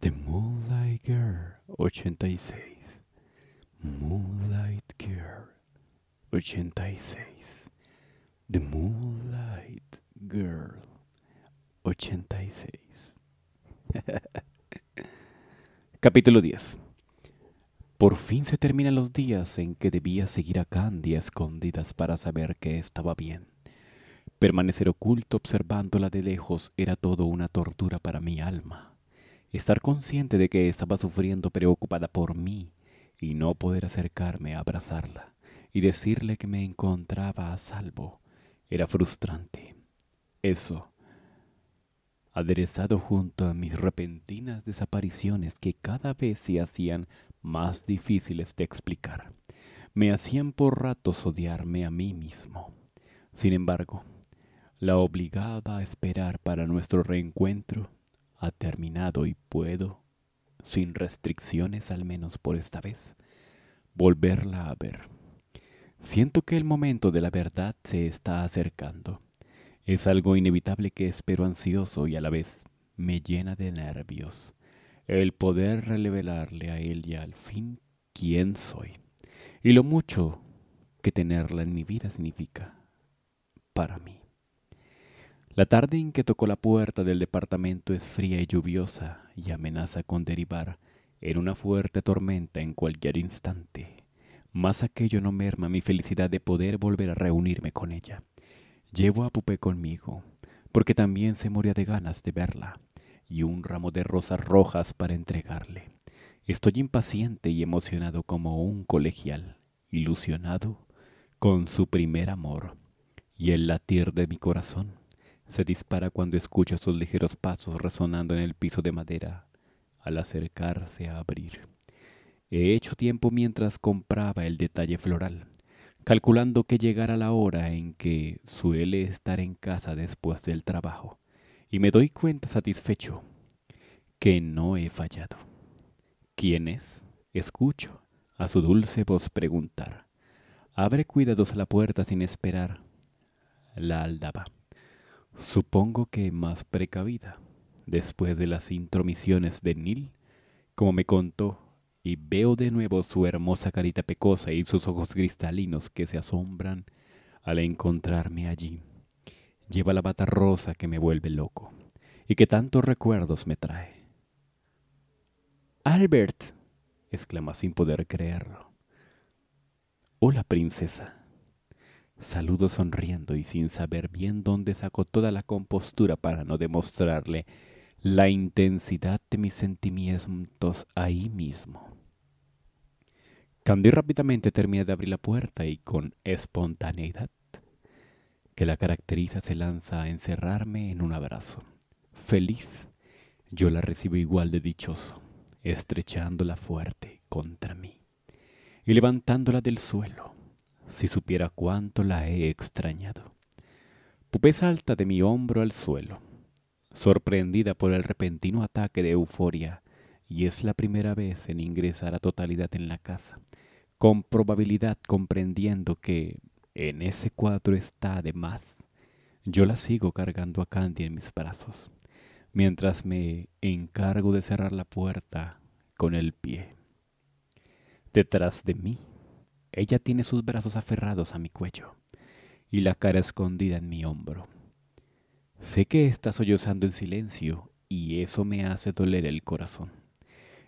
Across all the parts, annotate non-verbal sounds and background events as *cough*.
The Moonlight Girl 86. Moonlight Girl 86. The Moonlight Girl 86. *laughs* Capítulo 10. Por fin se terminan los días en que debía seguir a Candy a escondidas para saber que estaba bien. Permanecer oculto observándola de lejos era todo una tortura para mi alma. Estar consciente de que estaba sufriendo preocupada por mí y no poder acercarme a abrazarla y decirle que me encontraba a salvo era frustrante. Eso, aderezado junto a mis repentinas desapariciones que cada vez se hacían más difíciles de explicar, me hacían por ratos odiarme a mí mismo. Sin embargo, la obligaba a esperar para nuestro reencuentro ha terminado y puedo, sin restricciones al menos por esta vez, volverla a ver. Siento que el momento de la verdad se está acercando. Es algo inevitable que espero ansioso y a la vez me llena de nervios. El poder revelarle a él ella al fin quién soy y lo mucho que tenerla en mi vida significa para mí. La tarde en que tocó la puerta del departamento es fría y lluviosa y amenaza con derivar en una fuerte tormenta en cualquier instante. Más aquello no merma mi felicidad de poder volver a reunirme con ella. Llevo a Pupé conmigo, porque también se moría de ganas de verla, y un ramo de rosas rojas para entregarle. Estoy impaciente y emocionado como un colegial, ilusionado con su primer amor y el latir de mi corazón se dispara cuando escucho sus ligeros pasos resonando en el piso de madera al acercarse a abrir. He hecho tiempo mientras compraba el detalle floral, calculando que llegara la hora en que suele estar en casa después del trabajo, y me doy cuenta satisfecho que no he fallado. ¿Quién es? Escucho a su dulce voz preguntar. Abre cuidados la puerta sin esperar. La aldaba. Supongo que más precavida, después de las intromisiones de Nil, como me contó, y veo de nuevo su hermosa carita pecosa y sus ojos cristalinos que se asombran al encontrarme allí. Lleva la bata rosa que me vuelve loco y que tantos recuerdos me trae. Albert, exclama sin poder creerlo. Hola, princesa. Saludo sonriendo y sin saber bien dónde sacó toda la compostura para no demostrarle la intensidad de mis sentimientos ahí mismo. Candy rápidamente termina de abrir la puerta y con espontaneidad que la caracteriza se lanza a encerrarme en un abrazo. Feliz, yo la recibo igual de dichoso, estrechándola fuerte contra mí y levantándola del suelo si supiera cuánto la he extrañado. Pupé salta de mi hombro al suelo, sorprendida por el repentino ataque de euforia, y es la primera vez en ingresar a totalidad en la casa, con probabilidad comprendiendo que en ese cuadro está de más. Yo la sigo cargando a Candy en mis brazos, mientras me encargo de cerrar la puerta con el pie. Detrás de mí ella tiene sus brazos aferrados a mi cuello y la cara escondida en mi hombro. Sé que está sollozando en silencio y eso me hace doler el corazón.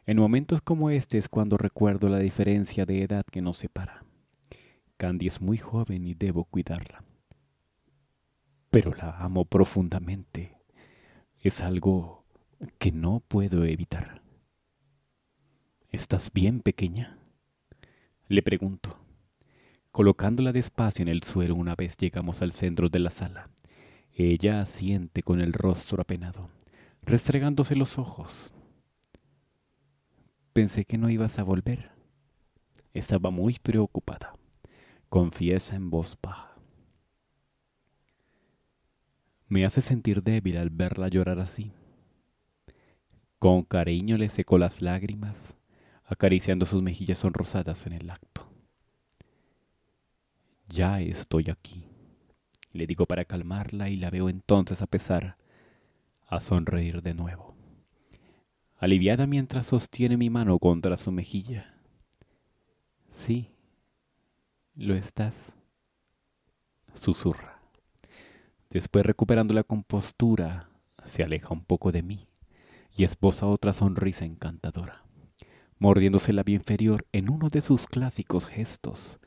En momentos como este es cuando recuerdo la diferencia de edad que nos separa. Candy es muy joven y debo cuidarla. Pero la amo profundamente. Es algo que no puedo evitar. ¿Estás bien, pequeña? Le pregunto. Colocándola despacio en el suelo una vez llegamos al centro de la sala. Ella asiente con el rostro apenado, restregándose los ojos. Pensé que no ibas a volver. Estaba muy preocupada. Confiesa en voz baja. Me hace sentir débil al verla llorar así. Con cariño le secó las lágrimas acariciando sus mejillas sonrosadas en el acto. Ya estoy aquí, le digo para calmarla y la veo entonces a pesar, a sonreír de nuevo, aliviada mientras sostiene mi mano contra su mejilla. Sí, lo estás, susurra. Después recuperando la compostura, se aleja un poco de mí y esboza otra sonrisa encantadora mordiéndose la vida inferior en uno de sus clásicos gestos,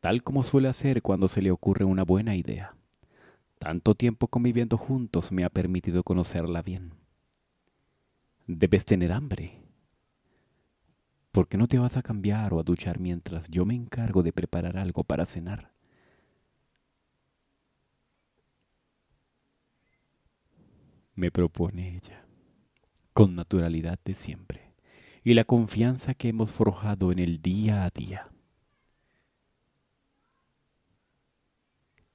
tal como suele hacer cuando se le ocurre una buena idea. Tanto tiempo conviviendo juntos me ha permitido conocerla bien. Debes tener hambre. ¿Por qué no te vas a cambiar o a duchar mientras yo me encargo de preparar algo para cenar? Me propone ella, con naturalidad de siempre y la confianza que hemos forjado en el día a día.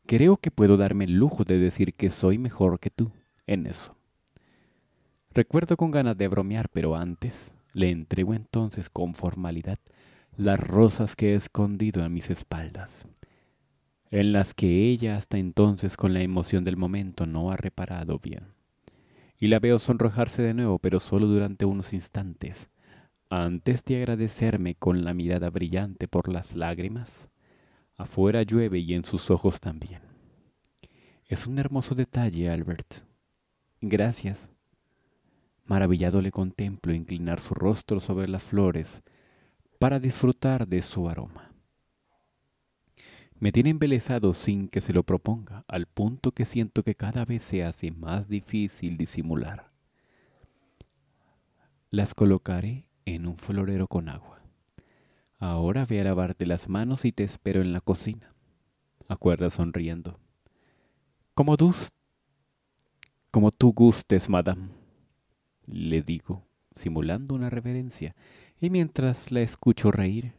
Creo que puedo darme el lujo de decir que soy mejor que tú en eso. Recuerdo con ganas de bromear, pero antes le entrego entonces con formalidad las rosas que he escondido a mis espaldas, en las que ella hasta entonces con la emoción del momento no ha reparado bien. Y la veo sonrojarse de nuevo, pero solo durante unos instantes, antes de agradecerme con la mirada brillante por las lágrimas, afuera llueve y en sus ojos también. Es un hermoso detalle, Albert. Gracias. Maravillado le contemplo inclinar su rostro sobre las flores para disfrutar de su aroma. Me tiene embelesado sin que se lo proponga, al punto que siento que cada vez se hace más difícil disimular. Las colocaré en un florero con agua. Ahora ve a lavarte las manos y te espero en la cocina. Acuerda sonriendo. Como tú, como tú gustes, madame, le digo, simulando una reverencia, y mientras la escucho reír,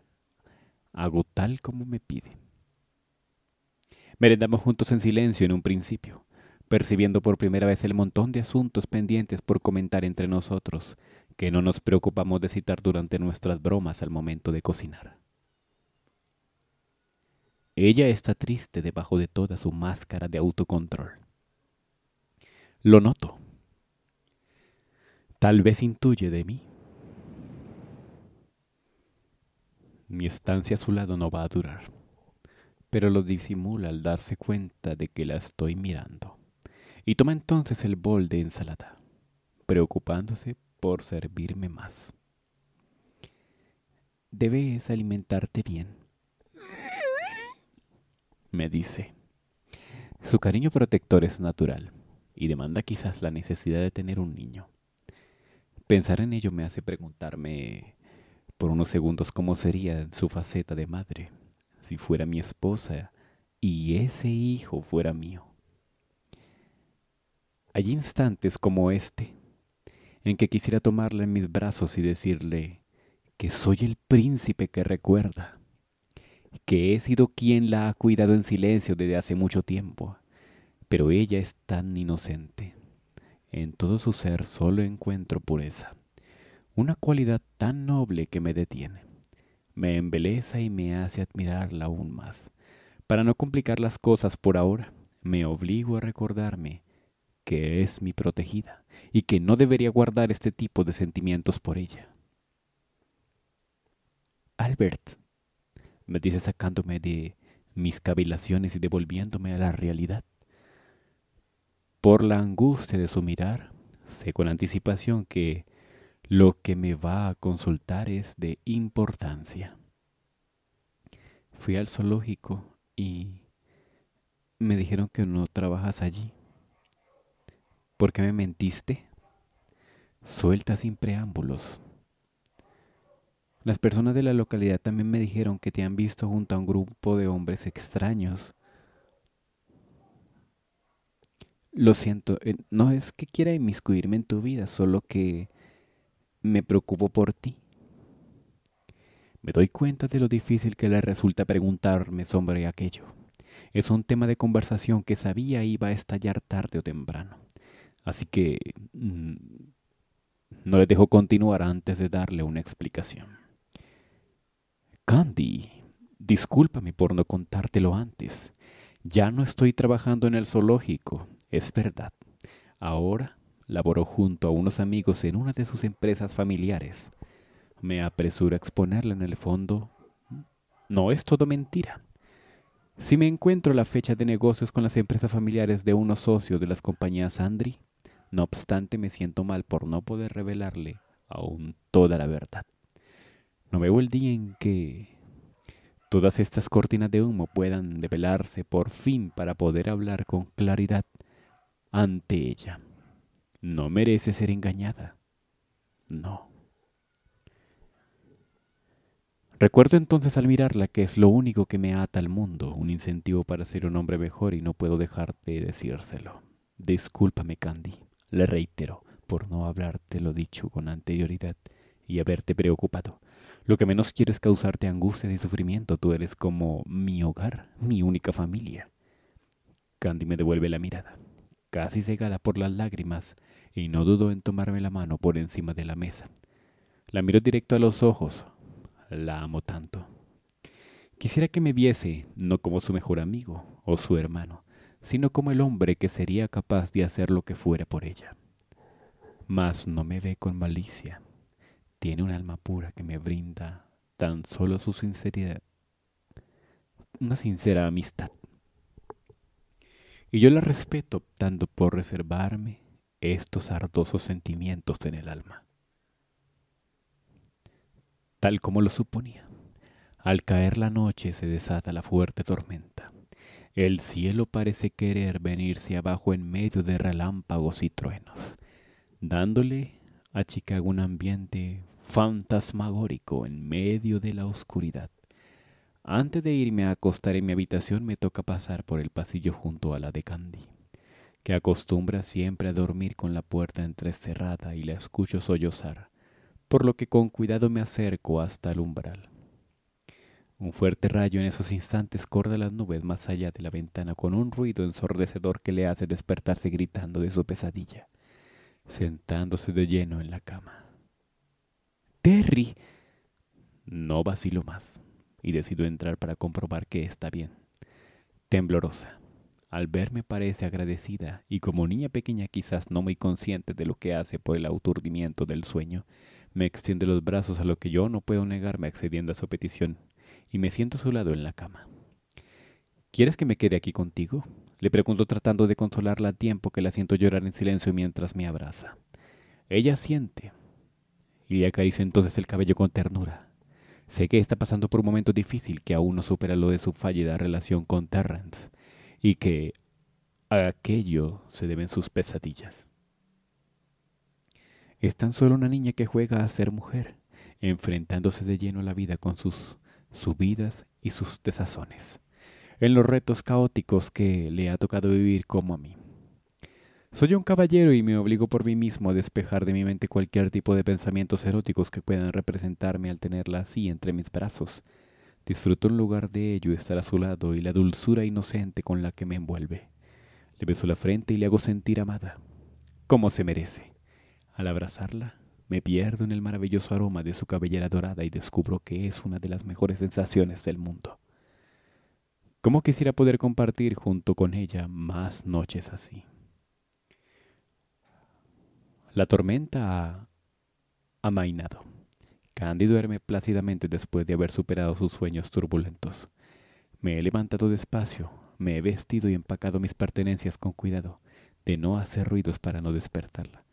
hago tal como me pide. Merendamos juntos en silencio en un principio, percibiendo por primera vez el montón de asuntos pendientes por comentar entre nosotros, que no nos preocupamos de citar durante nuestras bromas al momento de cocinar. Ella está triste debajo de toda su máscara de autocontrol. Lo noto. Tal vez intuye de mí. Mi estancia a su lado no va a durar, pero lo disimula al darse cuenta de que la estoy mirando. Y toma entonces el bol de ensalada, preocupándose por servirme más. Debes alimentarte bien, me dice. Su cariño protector es natural y demanda quizás la necesidad de tener un niño. Pensar en ello me hace preguntarme por unos segundos cómo sería su faceta de madre si fuera mi esposa y ese hijo fuera mío. Hay instantes como este en que quisiera tomarla en mis brazos y decirle que soy el príncipe que recuerda, que he sido quien la ha cuidado en silencio desde hace mucho tiempo, pero ella es tan inocente. En todo su ser solo encuentro pureza, una cualidad tan noble que me detiene, me embeleza y me hace admirarla aún más. Para no complicar las cosas por ahora, me obligo a recordarme que es mi protegida y que no debería guardar este tipo de sentimientos por ella. Albert, me dice sacándome de mis cavilaciones y devolviéndome a la realidad. Por la angustia de su mirar, sé con anticipación que lo que me va a consultar es de importancia. Fui al zoológico y me dijeron que no trabajas allí. ¿Por qué me mentiste? Suelta sin preámbulos. Las personas de la localidad también me dijeron que te han visto junto a un grupo de hombres extraños. Lo siento, eh, no es que quiera inmiscuirme en tu vida, solo que me preocupo por ti. Me doy cuenta de lo difícil que le resulta preguntarme sobre aquello. Es un tema de conversación que sabía iba a estallar tarde o temprano. Así que mm, no les dejo continuar antes de darle una explicación. Candy, discúlpame por no contártelo antes. Ya no estoy trabajando en el zoológico, es verdad. Ahora laboro junto a unos amigos en una de sus empresas familiares. Me apresuro a exponerle en el fondo. No es todo mentira. Si me encuentro la fecha de negocios con las empresas familiares de unos socios de las compañías Andri, no obstante, me siento mal por no poder revelarle aún toda la verdad. No veo el día en que todas estas cortinas de humo puedan develarse por fin para poder hablar con claridad ante ella. No merece ser engañada. No. Recuerdo entonces al mirarla que es lo único que me ata al mundo, un incentivo para ser un hombre mejor y no puedo dejar de decírselo. Discúlpame, Candy. Le reitero, por no hablarte lo dicho con anterioridad y haberte preocupado. Lo que menos quiero es causarte angustia y sufrimiento. Tú eres como mi hogar, mi única familia. Candy me devuelve la mirada, casi cegada por las lágrimas, y no dudo en tomarme la mano por encima de la mesa. La miro directo a los ojos. La amo tanto. Quisiera que me viese, no como su mejor amigo o su hermano, sino como el hombre que sería capaz de hacer lo que fuera por ella. Mas no me ve con malicia. Tiene un alma pura que me brinda tan solo su sinceridad, una sincera amistad. Y yo la respeto tanto por reservarme estos ardosos sentimientos en el alma. Tal como lo suponía, al caer la noche se desata la fuerte tormenta. El cielo parece querer venirse abajo en medio de relámpagos y truenos, dándole a Chicago un ambiente fantasmagórico en medio de la oscuridad. Antes de irme a acostar en mi habitación me toca pasar por el pasillo junto a la de Candy, que acostumbra siempre a dormir con la puerta entrecerrada y la escucho sollozar, por lo que con cuidado me acerco hasta el umbral. Un fuerte rayo en esos instantes corta las nubes más allá de la ventana con un ruido ensordecedor que le hace despertarse gritando de su pesadilla, sentándose de lleno en la cama. Terry. No vacilo más y decido entrar para comprobar que está bien. Temblorosa. Al verme parece agradecida y como niña pequeña quizás no muy consciente de lo que hace por el aturdimiento del sueño, me extiende los brazos a lo que yo no puedo negarme accediendo a su petición y me siento a su lado en la cama. ¿Quieres que me quede aquí contigo? Le pregunto tratando de consolarla a tiempo que la siento llorar en silencio mientras me abraza. Ella siente. Y le acaricio entonces el cabello con ternura. Sé que está pasando por un momento difícil que aún no supera lo de su fallida relación con Terrence y que a aquello se deben sus pesadillas. Es tan solo una niña que juega a ser mujer, enfrentándose de lleno a la vida con sus sus vidas y sus desazones, en los retos caóticos que le ha tocado vivir como a mí. Soy un caballero y me obligo por mí mismo a despejar de mi mente cualquier tipo de pensamientos eróticos que puedan representarme al tenerla así entre mis brazos. Disfruto en lugar de ello estar a su lado y la dulzura inocente con la que me envuelve. Le beso la frente y le hago sentir amada, como se merece. Al abrazarla, me pierdo en el maravilloso aroma de su cabellera dorada y descubro que es una de las mejores sensaciones del mundo. ¿Cómo quisiera poder compartir junto con ella más noches así? La tormenta ha amainado. Candy duerme plácidamente después de haber superado sus sueños turbulentos. Me he levantado despacio, me he vestido y empacado mis pertenencias con cuidado, de no hacer ruidos para no despertarla.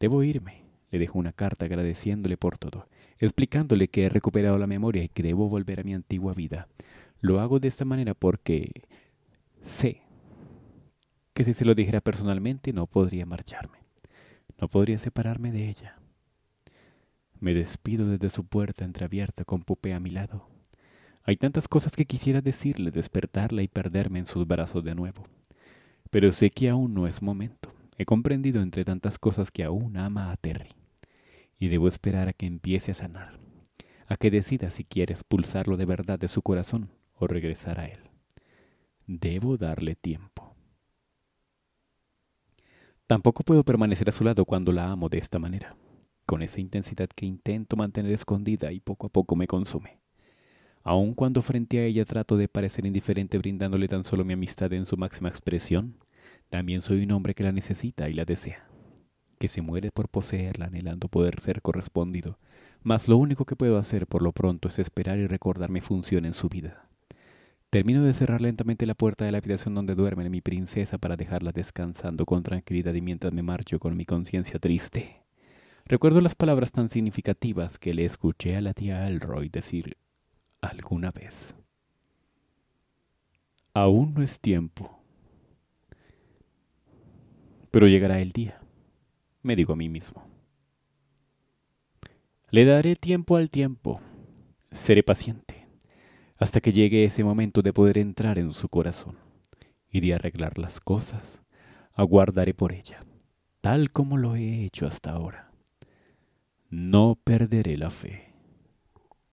Debo irme. Le dejo una carta agradeciéndole por todo, explicándole que he recuperado la memoria y que debo volver a mi antigua vida. Lo hago de esta manera porque sé que si se lo dijera personalmente no podría marcharme, no podría separarme de ella. Me despido desde su puerta entreabierta con Pupé a mi lado. Hay tantas cosas que quisiera decirle, despertarla y perderme en sus brazos de nuevo. Pero sé que aún no es momento. He comprendido entre tantas cosas que aún ama a Terry y debo esperar a que empiece a sanar, a que decida si quiere expulsarlo de verdad de su corazón o regresar a él. Debo darle tiempo. Tampoco puedo permanecer a su lado cuando la amo de esta manera, con esa intensidad que intento mantener escondida y poco a poco me consume. Aun cuando frente a ella trato de parecer indiferente brindándole tan solo mi amistad en su máxima expresión, también soy un hombre que la necesita y la desea que se muere por poseerla anhelando poder ser correspondido, mas lo único que puedo hacer por lo pronto es esperar y recordar mi función en su vida. Termino de cerrar lentamente la puerta de la habitación donde duerme mi princesa para dejarla descansando con tranquilidad y mientras me marcho con mi conciencia triste. Recuerdo las palabras tan significativas que le escuché a la tía Alroy decir alguna vez. Aún no es tiempo, pero llegará el día me digo a mí mismo. Le daré tiempo al tiempo, seré paciente, hasta que llegue ese momento de poder entrar en su corazón y de arreglar las cosas, aguardaré por ella, tal como lo he hecho hasta ahora. No perderé la fe.